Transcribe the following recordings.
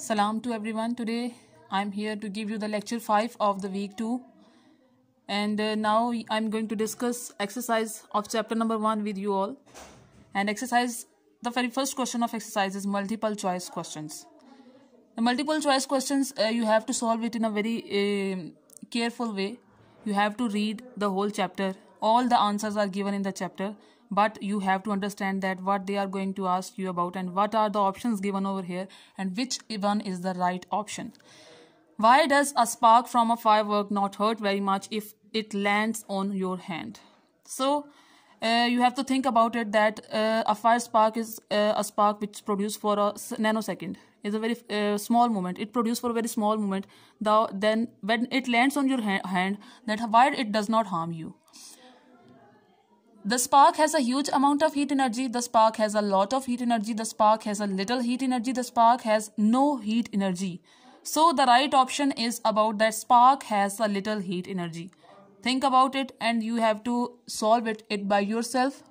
Salam to everyone. Today I'm here to give you the lecture 5 of the week 2. And uh, now I'm going to discuss exercise of chapter number 1 with you all. And exercise, the very first question of exercise is multiple choice questions. The multiple choice questions, uh, you have to solve it in a very uh, careful way. You have to read the whole chapter. All the answers are given in the chapter but you have to understand that what they are going to ask you about and what are the options given over here and which one is the right option why does a spark from a firework not hurt very much if it lands on your hand so uh, you have to think about it that uh, a fire spark is uh, a spark which produced for a nanosecond is a very uh, small moment it produced for a very small moment the, then when it lands on your ha hand that why it does not harm you the spark has a huge amount of heat energy, the spark has a lot of heat energy, the spark has a little heat energy, the spark has no heat energy. So the right option is about that spark has a little heat energy. Think about it and you have to solve it, it by yourself.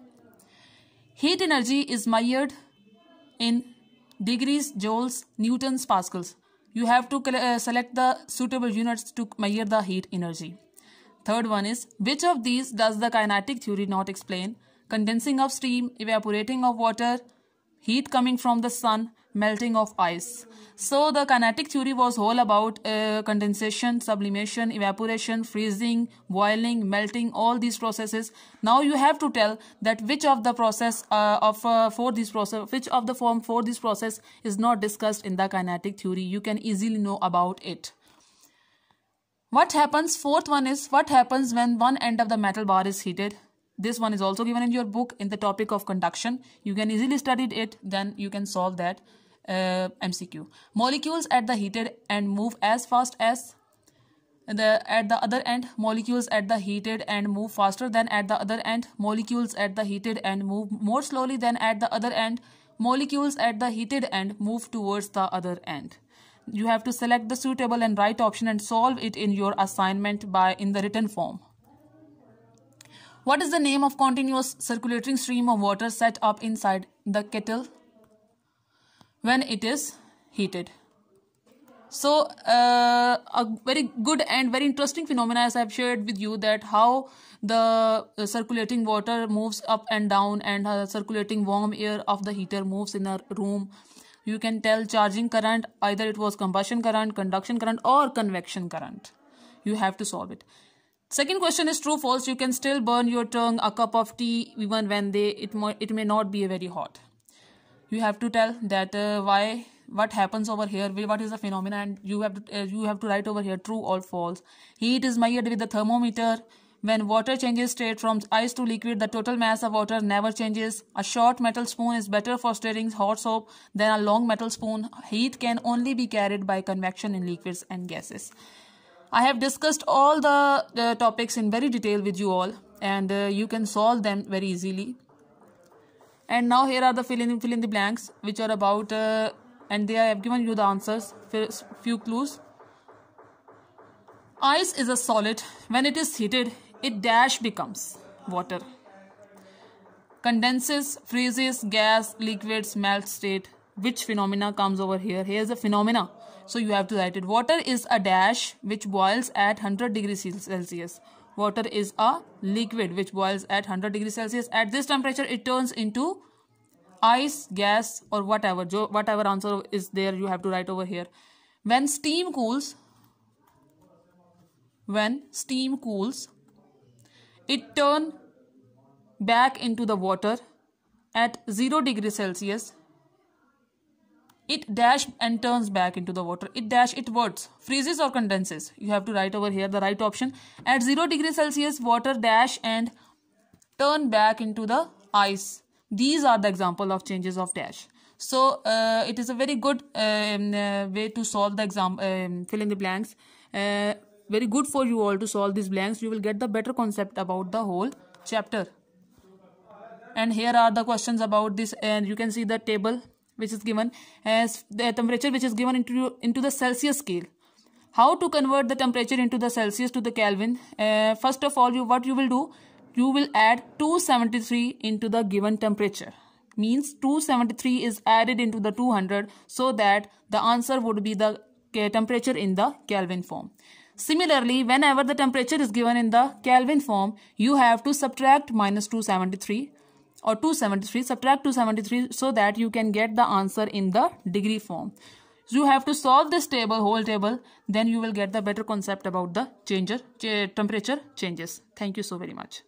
Heat energy is measured in degrees, joules, newtons, pascals. You have to uh, select the suitable units to measure the heat energy. Third one is, which of these does the kinetic theory not explain? Condensing of steam, evaporating of water, heat coming from the sun, melting of ice. So the kinetic theory was all about uh, condensation, sublimation, evaporation, freezing, boiling, melting, all these processes. Now you have to tell that which of the process uh, of uh, for this process, which of the form for this process is not discussed in the kinetic theory. You can easily know about it. What happens? Fourth one is what happens when one end of the metal bar is heated? This one is also given in your book in the topic of conduction. You can easily study it, then you can solve that uh, MCQ. Molecules at the heated end move as fast as the at the other end molecules at the heated end move faster than at the other end molecules at the heated end move more slowly than at the other end molecules at the heated end move towards the other end you have to select the suitable and right option and solve it in your assignment by in the written form. What is the name of continuous circulating stream of water set up inside the kettle when it is heated? So uh, a very good and very interesting phenomena as I've shared with you that how the uh, circulating water moves up and down and circulating warm air of the heater moves in a room you can tell charging current either it was combustion current conduction current or convection current you have to solve it second question is true false you can still burn your tongue a cup of tea even when they it may, it may not be very hot you have to tell that uh, why what happens over here what is the phenomenon? and you have to uh, you have to write over here true or false heat is measured with the thermometer when water changes state from ice to liquid, the total mass of water never changes. A short metal spoon is better for stirring hot soap than a long metal spoon. Heat can only be carried by convection in liquids and gases. I have discussed all the, topics in very detail with you all and uh, you can solve them very easily. And now here are the fill in, fill in the blanks which are about uh, and they have given you the answers. few clues. Ice is a solid. When it is heated, it dash becomes water condenses freezes gas liquids, melt state which phenomena comes over here here's a phenomena so you have to write it water is a dash which boils at 100 degrees celsius water is a liquid which boils at 100 degrees celsius at this temperature it turns into ice gas or whatever jo, whatever answer is there you have to write over here when steam cools when steam cools it turn back into the water at 0 degree Celsius. It dash and turns back into the water. It dash, it words, freezes or condenses. You have to write over here the right option. At 0 degree Celsius, water dash and turn back into the ice. These are the example of changes of dash. So uh, it is a very good um, uh, way to solve the exam, um, fill in the blanks. Uh, very good for you all to solve these blanks you will get the better concept about the whole chapter and here are the questions about this and you can see the table which is given as the temperature which is given into into the celsius scale how to convert the temperature into the celsius to the kelvin uh, first of all you what you will do you will add 273 into the given temperature means 273 is added into the 200 so that the answer would be the temperature in the Kelvin form. Similarly, whenever the temperature is given in the Kelvin form, you have to subtract minus 273 or 273, subtract 273 so that you can get the answer in the degree form. You have to solve this table, whole table, then you will get the better concept about the changer, temperature changes. Thank you so very much.